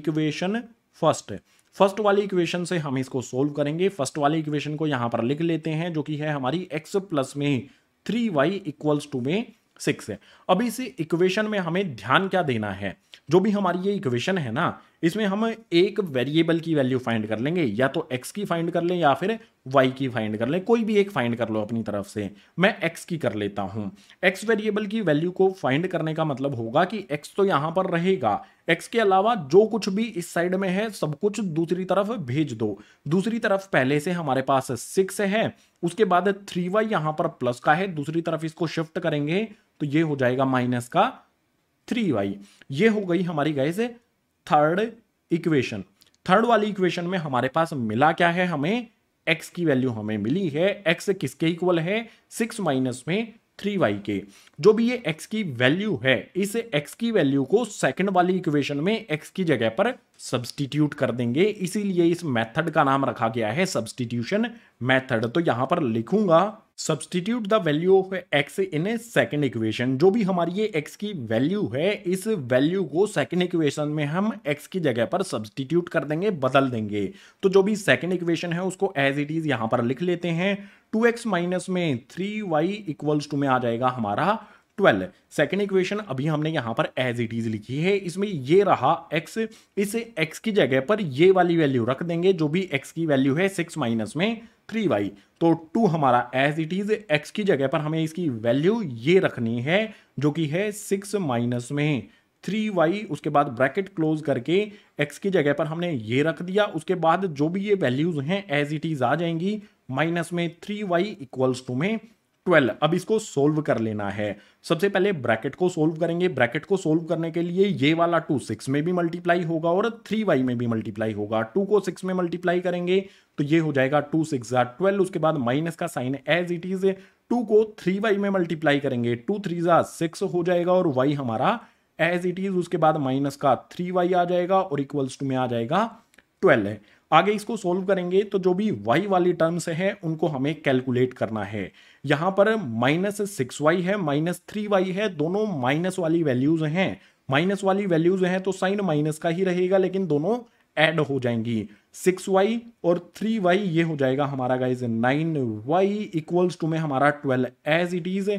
इक्वेशन फर्स्ट फर्स्ट वाली इक्वेशन से हम इसको सोल्व करेंगे फर्स्ट वाली इक्वेशन को यहाँ पर लिख लेते हैं जो कि है हमारी एक्स प्लस में थ्री वाई इक्वल्स टू में सिक्स है अब इस इक्वेशन में हमें ध्यान क्या देना है जो भी हमारी ये इक्वेशन है ना इसमें हम एक वेरिएबल की वैल्यू फाइंड कर लेंगे या तो एक्स की फाइंड कर लें या फिर वाई की फाइंड कर लें कोई भी एक फाइंड कर लो अपनी तरफ से मैं एक्स की कर लेता हूं एक्स वेरिएबल की वैल्यू को फाइंड करने का मतलब होगा कि एक्स तो यहां पर रहेगा एक्स के अलावा जो कुछ भी इस साइड में है सब कुछ दूसरी तरफ भेज दो दूसरी तरफ पहले से हमारे पास सिक्स है उसके बाद थ्री वाई यहाँ पर प्लस का है दूसरी तरफ इसको शिफ्ट करेंगे तो ये हो जाएगा माइनस का थ्री वाई ये हो गई हमारी गैस थर्ड इक्वेशन थर्ड वाली इक्वेशन में हमारे पास मिला क्या है हमें एक्स की वैल्यू हमें मिली है एक्स किसके इक्वल है सिक्स माइनस में थ्री वाई के जो भी ये एक्स की वैल्यू है इस एक्स की वैल्यू को सेकंड वाली इक्वेशन में एक्स की जगह पर सब्सटीट्यूट कर देंगे इसीलिए इस मेथड का नाम रखा गया है सब्सटीट्यूशन मेथड तो यहां पर लिखूंगा substitute the value of x in a second equation जो भी हमारी ये एक्स की वैल्यू है इस वैल्यू को सेकेंड इक्वेशन में हम एक्स की जगह पर सब्सटीट्यूट कर देंगे बदल देंगे तो जो भी सेकेंड इक्वेशन है उसको एज इट इज यहाँ पर लिख लेते हैं टू एक्स माइनस में थ्री वाई इक्वल्स टू में आ जाएगा हमारा ट्वेल्व सेकेंड इक्वेशन अभी हमने यहाँ पर एज इट इज लिखी है इसमें ये रहा एक्स इस एक्स की जगह पर ये वाली वैल्यू रख देंगे जो भी एक्स की वैल्यू है सिक्स माइनस में थ्री वाई तो टू हमारा एज इट इज एक्स की जगह पर हमें इसकी वैल्यू ये रखनी है जो कि है सिक्स माइनस में थ्री वाई उसके बाद ब्रैकेट क्लोज करके एक्स की जगह पर हमने ये रख दिया उसके बाद जो भी ये वैल्यूज हैं एज इट इज आ जाएंगी माइनस में थ्री वाई इक्वल्स टू में ट्वेल्व अब इसको सोल्व कर लेना है सबसे पहले ब्रैकेट को सोल्व करेंगे ब्रैकेट को सोल्व करने के लिए ये वाला टू सिक्स में भी मल्टीप्लाई होगा और थ्री वाई में भी मल्टीप्लाई होगा टू को सिक्स में मल्टीप्लाई करेंगे तो ये हो जाएगा टू सिक्स ट्वेल्व उसके बाद माइनस का sign as it is two को थ्री वाई में मल्टीप्लाई करेंगे टू थ्री जा सिक्स हो जाएगा और वाई हमारा एज इट इज उसके बाद माइनस का थ्री वाई आ जाएगा और इक्वल्स टू में आ जाएगा ट्वेल्व आगे इसको सोल्व करेंगे तो जो भी वाई वाली टर्म्स है उनको हमें कैलकुलेट करना है यहां पर माइनस सिक्स वाई है माइनस थ्री वाई है दोनों माइनस वाली वैल्यूज हैं माइनस वाली वैल्यूज हैं तो साइन माइनस का ही रहेगा लेकिन दोनों एड हो जाएंगी सिक्स वाई और थ्री वाई ये हो जाएगा हमारा guys nine y equals to में हमारा ट्वेल्व एज इट इज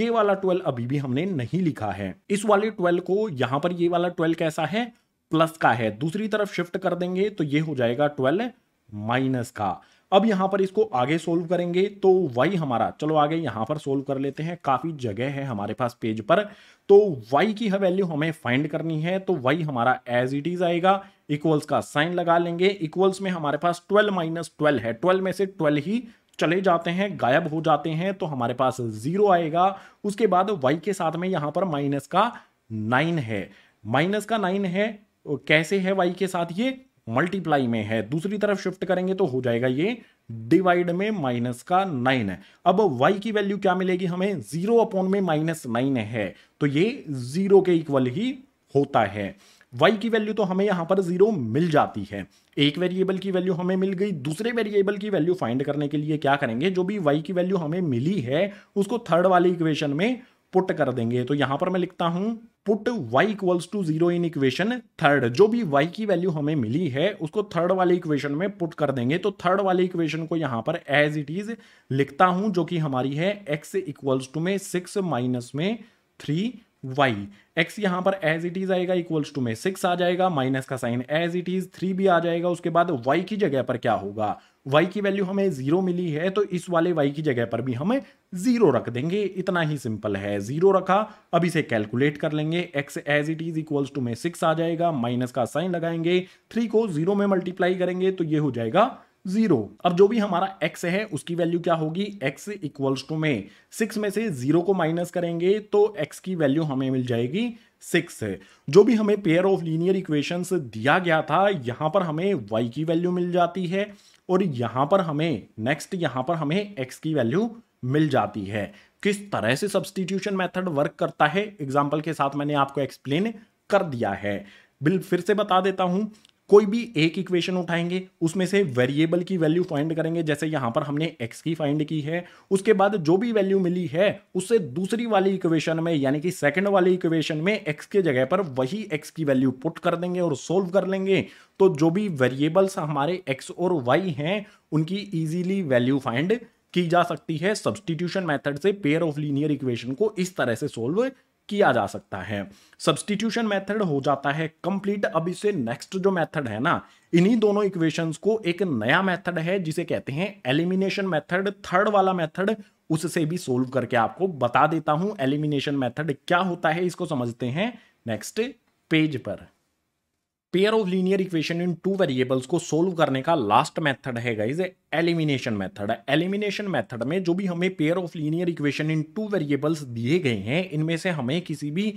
ये वाला ट्वेल्व अभी भी हमने नहीं लिखा है इस वाले ट्वेल्व को यहां पर ये वाला ट्वेल्व कैसा है प्लस का है दूसरी तरफ शिफ्ट कर देंगे तो ये हो जाएगा ट्वेल्व माइनस का अब यहां पर इसको आगे सोल्व करेंगे तो वाई हमारा चलो आगे यहां पर सोल्व कर लेते हैं काफ़ी जगह है हमारे पास पेज पर तो वाई की वैल्यू हमें फाइंड करनी है तो वाई हमारा एज इट इज आएगा इक्वल्स का साइन लगा लेंगे इक्वल्स में हमारे पास ट्वेल्व माइनस ट्वेल्व है ट्वेल्व में से ट्वेल्व ही चले जाते हैं गायब हो जाते हैं तो हमारे पास जीरो आएगा उसके बाद वाई के साथ में यहाँ पर माइनस का नाइन है माइनस का नाइन है कैसे है वाई के साथ ये मल्टीप्लाई में है दूसरी तरफ शिफ्ट करेंगे तो हो जाएगा ये डिवाइड में माइनस का नाइन है अब वाई की वैल्यू क्या मिलेगी हमें जीरो अपॉन में माइनस नाइन है तो ये जीरो के इक्वल ही होता है y की वैल्यू तो हमें यहां पर जीरो मिल जाती है एक वेरिएबल की वैल्यू हमें मिल गई दूसरे वेरिएबल की वैल्यू फाइंड करने के लिए क्या करेंगे जो भी y की वैल्यू हमें मिली है उसको थर्ड वाले इक्वेशन में पुट कर देंगे तो यहां पर मैं लिखता हूं put y equals to zero in equation third जो भी y की वैल्यू हमें मिली है उसको थर्ड वाले इक्वेशन में पुट कर देंगे तो थर्ड वाले इक्वेशन को यहां पर एज इट इज लिखता हूं जो कि हमारी है x इक्वल्स टू में सिक्स माइनस में थ्री वाई एक्स यहाँ पर एज इट इज आएगा इक्वल्स टू में सिक्स आ जाएगा माइनस का sign as it is three भी आ जाएगा उसके बाद वाई की जगह पर क्या होगा वाई की वैल्यू हमें जीरो मिली है तो इस वाले वाई की जगह पर भी हमें जीरो रख देंगे इतना ही सिंपल है जीरो रखा अब इसे कैलकुलेट कर लेंगे x as it is equals to में सिक्स आ जाएगा माइनस का साइन लगाएंगे थ्री को जीरो में मल्टीप्लाई करेंगे तो ये हो जाएगा जीरो अब जो भी हमारा एक्स है उसकी वैल्यू क्या होगी एक्स इक्वल्स टू में सिक्स में से जीरो को माइनस करेंगे तो एक्स की वैल्यू हमें मिल जाएगी सिक्स है जो भी हमें पेयर ऑफ लीनियर इक्वेशंस दिया गया था यहां पर हमें वाई की वैल्यू मिल जाती है और यहां पर हमें नेक्स्ट यहां पर हमें एक्स की वैल्यू मिल जाती है किस तरह से सब्सटीट्यूशन मेथड वर्क करता है एग्जाम्पल के साथ मैंने आपको एक्सप्लेन कर दिया है बिल फिर से बता देता हूं कोई भी एक इक्वेशन उठाएंगे उसमें से वेरिएबल की वैल्यू फाइंड करेंगे जैसे यहां पर हमने एक्स की फाइंड की है उसके बाद जो भी वैल्यू मिली है उससे दूसरी वाली इक्वेशन में यानी कि सेकंड वाली इक्वेशन में एक्स के जगह पर वही एक्स की वैल्यू पुट कर देंगे और सोल्व कर लेंगे तो जो भी वेरिएबल्स हमारे एक्स और वाई हैं उनकी ईजिली वैल्यू फाइंड की जा सकती है सब्सटीट्यूशन मेथड से पेयर ऑफ लीनियर इक्वेशन को इस तरह से सोल्व किया जा सकता है सब्सटीट्यूशन मेथड हो जाता है कंप्लीट अब इसे नेक्स्ट जो मेथड है ना इन्हीं दोनों इक्वेशंस को एक नया मेथड है जिसे कहते हैं एलिमिनेशन मेथड थर्ड वाला मेथड उससे भी सोल्व करके आपको बता देता हूं एलिमिनेशन मेथड क्या होता है इसको समझते हैं नेक्स्ट पेज पर pair of linear equation in two variables को सोल्व करने का लास्ट मेथड है guys elimination method elimination method में जो भी हमें pair of linear equation in two variables दिए गए हैं इनमें से हमें किसी भी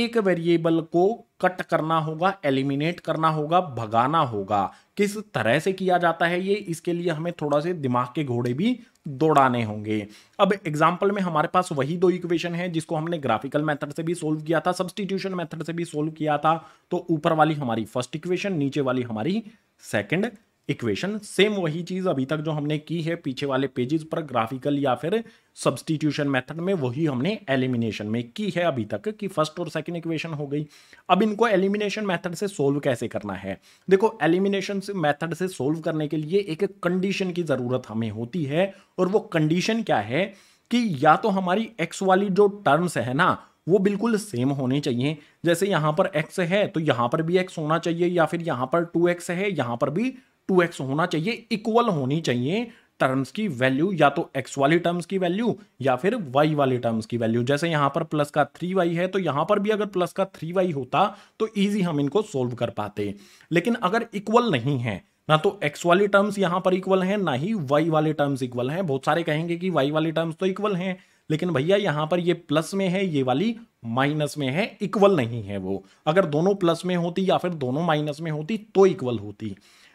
एक वेरिएबल को कट करना होगा एलिमिनेट करना होगा भगाना होगा किस तरह से किया जाता है ये इसके लिए हमें थोड़ा से दिमाग के घोड़े भी दौड़ाने होंगे अब एग्जाम्पल में हमारे पास वही दो इक्वेशन है जिसको हमने ग्राफिकल मेथड से भी सोल्व किया था सब्सटीट्यूशन मेथड से भी सोल्व किया था तो ऊपर वाली हमारी फर्स्ट इक्वेशन नीचे वाली हमारी सेकंड इक्वेशन सेम वही चीज़ अभी तक जो हमने की है पीछे वाले पेजेस पर ग्राफिकल या फिर सब्सटीट्यूशन मेथड में वही हमने एलिमिनेशन में की है अभी तक कि फर्स्ट और सेकंड इक्वेशन हो गई अब इनको एलिमिनेशन मेथड से सोल्व कैसे करना है देखो एलिमिनेशन मेथड से सोल्व करने के लिए एक कंडीशन की ज़रूरत हमें होती है और वो कंडीशन क्या है कि या तो हमारी एक्स वाली जो टर्म्स है ना वो बिल्कुल सेम होने चाहिए जैसे यहाँ पर एक्स है तो यहाँ पर भी एक्स होना चाहिए या फिर यहाँ पर टू एक्स है यहाँ पर भी टू एक्स होना चाहिए इक्वल होनी चाहिए टर्म्स की वैल्यू या तो एक्स वाली टर्म्स की वैल्यू या फिर वाई वाली टर्म्स की वैल्यू जैसे यहां पर प्लस का थ्री वाई है तो यहां पर भी अगर प्लस का थ्री वाई होता तो ईजी हम इनको सोल्व कर पाते लेकिन अगर इक्वल नहीं है ना तो एक्स वाली टर्म्स यहां पर इक्वल है ना ही वाई वाले टर्म्स इक्वल हैं बहुत सारे कहेंगे कि वाई वाले टर्म्स तो इक्वल हैं लेकिन भैया यहां पर ये प्लस में है ये वाली माइनस में है इक्वल नहीं है वो अगर दोनों प्लस में होती या फिर दोनों माइनस में होती तो इक्वल होती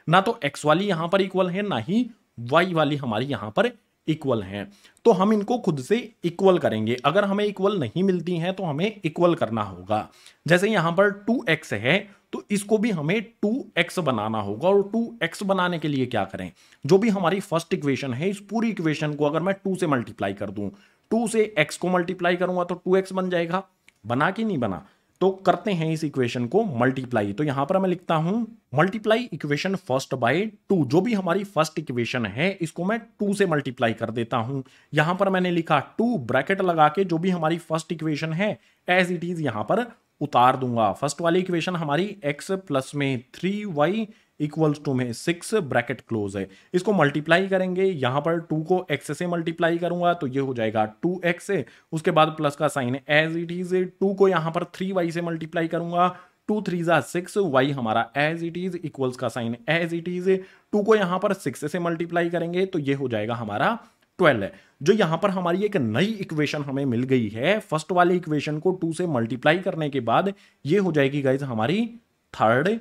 ना तो एक्स वाली यहां पर इक्वल है ना ही वाई वाली हमारी यहां पर इक्वल है तो हम इनको खुद से इक्वल करेंगे अगर हमें इक्वल नहीं मिलती हैं तो हमें इक्वल करना होगा जैसे यहां पर टू एक्स है तो इसको भी हमें टू एक्स बनाना होगा और टू एक्स बनाने के लिए क्या करें जो भी हमारी फर्स्ट इक्वेशन है इस पूरी इक्वेशन को अगर मैं टू से मल्टीप्लाई कर दूं टू से एक्स को मल्टीप्लाई करूंगा तो टू एक्स बन जाएगा बना कि नहीं बना तो करते हैं इस इक्वेशन को मल्टीप्लाई तो यहां पर मैं लिखता हूं multiply equation first by two जो भी हमारी फर्स्ट इक्वेशन है इसको मैं टू से मल्टीप्लाई कर देता हूं यहां पर मैंने लिखा टू ब्रैकेट लगा के जो भी हमारी फर्स्ट इक्वेशन है एज इट इज यहां पर उतार दूंगा फर्स्ट वाली इक्वेशन हमारी एक्स प्लस में थ्री वाई इक्वल्स टू में सिक्स ब्रैकेट क्लोज है इसको मल्टीप्लाई करेंगे यहाँ पर टू को एक्स से मल्टीप्लाई करूंगा तो ये हो जाएगा टू एक्स उसके बाद प्लस का साइन है एज इट इज टू को यहां पर थ्री वाई से मल्टीप्लाई करूंगा टू थ्री ज़ा सिक्स वाई हमारा एज इट इज इक्वल्स का sign as it is two को यहाँ पर सिक्स से मल्टीप्लाई करेंगे तो ये हो जाएगा हमारा ट्वेल्व है जो यहाँ पर हमारी एक नई इक्वेशन हमें मिल गई है फर्स्ट वाली इक्वेशन को टू से मल्टीप्लाई करने के बाद ये हो जाएगी गाइज हमारी थर्ड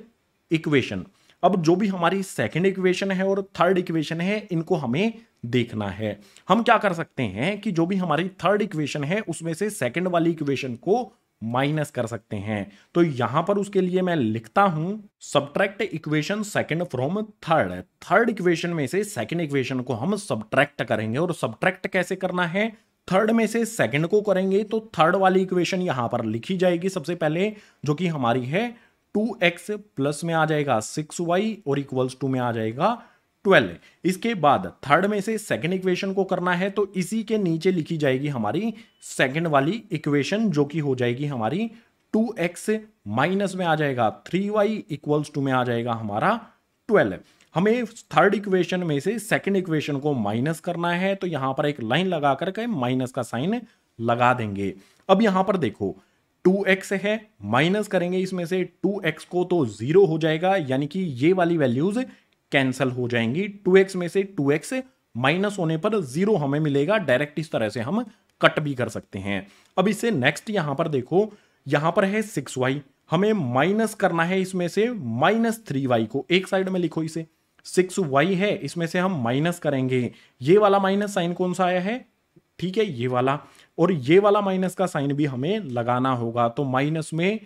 इक्वेशन अब जो भी हमारी सेकेंड इक्वेशन है और थर्ड इक्वेशन है इनको हमें देखना है हम क्या कर सकते हैं कि जो भी हमारी थर्ड इक्वेशन है उसमें से सेकेंड वाली इक्वेशन को माइनस कर सकते हैं तो यहां पर उसके लिए मैं लिखता हूं subtract equation second from third third equation में से सेकंड इक्वेशन को हम सब्ट्रैक्ट करेंगे और सब्ट्रैक्ट कैसे करना है थर्ड में से सेकंड को करेंगे तो थर्ड वाली इक्वेशन यहां पर लिखी जाएगी सबसे पहले जो कि हमारी है टू एक्स प्लस में आ जाएगा सिक्स वाई और इक्वल्स टू में आ जाएगा ट्वेल्व इसके बाद थर्ड में से सेकंड इक्वेशन को करना है तो इसी के नीचे लिखी जाएगी हमारी सेकंड वाली इक्वेशन जो कि हो जाएगी हमारी टू एक्स माइनस में आ जाएगा थ्री वाई इक्वल्स टू में आ जाएगा हमारा ट्वेल्व हमें थर्ड इक्वेशन में से सेकंड इक्वेशन को माइनस करना है तो यहां पर एक लाइन लगा करके माइनस का साइन लगा देंगे अब यहां पर देखो टू एक्स है माइनस करेंगे इसमें से टू एक्स को तो जीरो हो जाएगा यानी कि ये वाली वैल्यूज कैंसल हो जाएंगी टू एक्स में से टू एक्स माइनस होने पर जीरो हमें मिलेगा डायरेक्ट इस तरह से हम कट भी कर सकते हैं अब इससे नेक्स्ट यहां पर देखो यहां पर है सिक्स वाई हमें माइनस करना है इसमें से माइनस थ्री वाई को एक साइड में लिखो इसे सिक्स वाई है इसमें से हम माइनस करेंगे ये वाला माइनस साइन कौन सा आया है ठीक है ये वाला और ये वाला माइनस का साइन भी हमें लगाना होगा तो माइनस में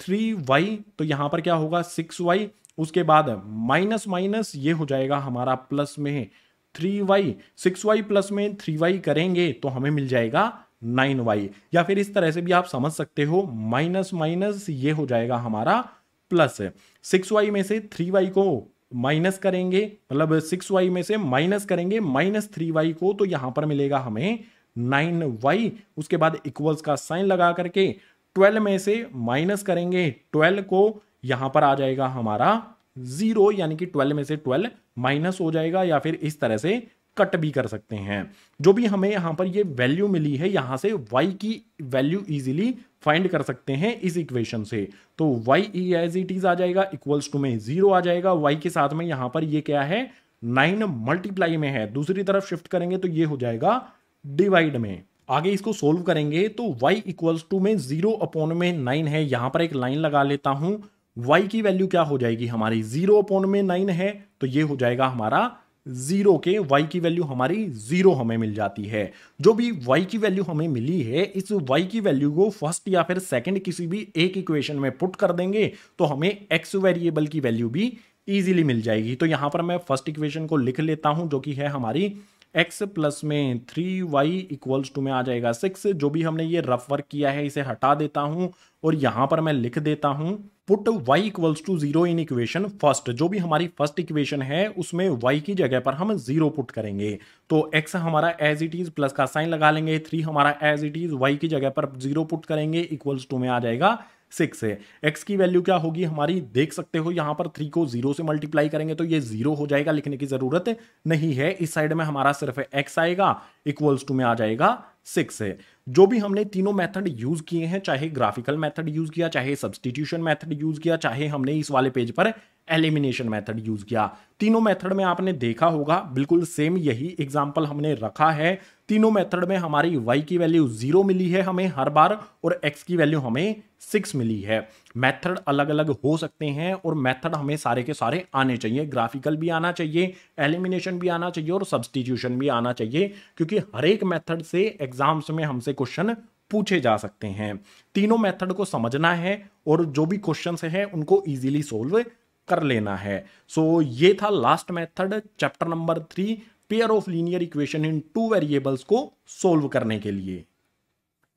थ्री वाई तो यहां पर क्या होगा सिक्स वाई उसके बाद माइनस माइनस ये हो जाएगा हमारा प्लस में three y six y plus में थ्री वाई करेंगे तो हमें मिल जाएगा नाइन वाई या फिर इस तरह से भी आप समझ सकते हो माइनस माइनस ये हो जाएगा हमारा प्लस सिक्स वाई में से थ्री वाई को माइनस करेंगे मतलब सिक्स वाई में से माइनस करेंगे माइनस थ्री वाई को तो यहां पर मिलेगा हमें नाइन वाई उसके बाद इक्वल्स का साइन लगा करके ट्वेल्व में से माइनस करेंगे ट्वेल्व को यहां पर आ जाएगा हमारा जीरो यानी कि ट्वेल्व में से ट्वेल्व माइनस हो जाएगा या फिर इस तरह से कट भी कर सकते हैं जो भी हमें यहां पर ये वैल्यू मिली है यहां से y की वैल्यू इजीली फाइंड कर सकते हैं इस इक्वेशन से तो y एज इट इज आ जाएगा इक्वल्स टू में जीरो आ जाएगा y के साथ में यहां पर ये क्या है नाइन मल्टीप्लाई में है दूसरी तरफ शिफ्ट करेंगे तो ये हो जाएगा डिवाइड में आगे इसको सोल्व करेंगे तो y इक्वल्स टू में जीरो अपॉन में नाइन है यहां पर एक लाइन लगा लेता हूं y की वैल्यू क्या हो जाएगी हमारी जीरो अपॉन में नाइन है तो ये हो जाएगा हमारा जीरो के y की वैल्यू हमारी जीरो हमें मिल जाती है जो भी y की वैल्यू हमें मिली है इस y की वैल्यू को फर्स्ट या फिर सेकंड किसी भी एक इक्वेशन में पुट कर देंगे तो हमें x वेरिएबल की वैल्यू भी इजीली मिल जाएगी तो यहां पर मैं फर्स्ट इक्वेशन को लिख लेता हूं जो कि है हमारी एक्स प्लस में थ्री वाई इक्वल्स टू में आ जाएगा सिक्स जो भी हमने ये रफ वर्क किया है इसे हटा देता हूँ और यहाँ पर मैं लिख देता हूँ put y equals to zero in equation first जो भी हमारी फर्स्ट इक्वेशन है उसमें y की जगह पर हम जीरो पुट करेंगे तो x हमारा एज इट इज प्लस का साइन लगा लेंगे थ्री हमारा एज इट इज y की जगह पर जीरो पुट करेंगे इक्वल्स टू में आ जाएगा सिक्स है एक्स की वैल्यू क्या होगी हमारी देख सकते हो यहाँ पर थ्री को जीरो से मल्टीप्लाई करेंगे तो ये जीरो हो जाएगा लिखने की जरूरत नहीं है इस साइड में हमारा सिर्फ एक्स आएगा इक्वल्स टू में आ जाएगा सिक्स है जो भी हमने तीनों मेथड यूज किए हैं चाहे ग्राफिकल मेथड यूज किया चाहे सब्सटीट्यूशन मेथड यूज किया चाहे हमने इस वाले पेज पर एलिमिनेशन मेथड यूज किया तीनों मेथड में आपने देखा होगा बिल्कुल सेम यही एग्जाम्पल हमने रखा है तीनों मेथड में हमारी y की वैल्यू जीरो मिली है हमें हर बार और x की वैल्यू हमें सिक्स मिली है मेथड अलग अलग हो सकते हैं और मेथड हमें सारे के सारे आने चाहिए ग्राफिकल भी आना चाहिए एलिमिनेशन भी आना चाहिए और सब्सटीट्यूशन भी आना चाहिए क्योंकि हर एक मेथड से एग्जाम्स में हमसे क्वेश्चन पूछे जा सकते हैं तीनों मेथड को समझना है और जो भी क्वेश्चंस हैं उनको इजीली सोल्व कर लेना है सो so, ये था last method chapter number three pair of linear equation in two variables को सोल्व करने के लिए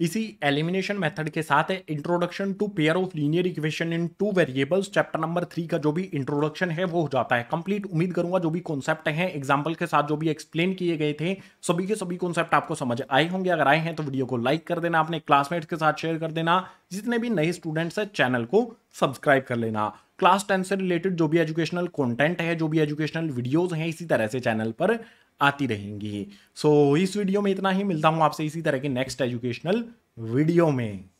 इसी एलिमिनेशन मेथड के साथ है introduction to pair of linear equation in two variables chapter number three का जो भी इंट्रोडक्शन है वो हो जाता है कंप्लीट उम्मीद करूंगा जो भी कॉन्सेप्ट हैं एग्जांपल के साथ जो भी एक्सप्लेन किए गए थे सभी के सभी कॉन्सेप्ट आपको समझ आए होंगे अगर आए हैं तो वीडियो को लाइक कर देना अपने क्लासमेट्स के साथ शेयर कर देना जितने भी नए स्टूडेंट्स हैं चैनल को सब्सक्राइब कर लेना क्लास टेन से रिलेटेड जो भी एजुकेशनल कंटेंट है जो भी एजुकेशनल वीडियोस हैं इसी तरह से चैनल पर आती रहेंगी सो so, इस वीडियो में इतना ही मिलता हूँ आपसे इसी तरह के नेक्स्ट एजुकेशनल वीडियो में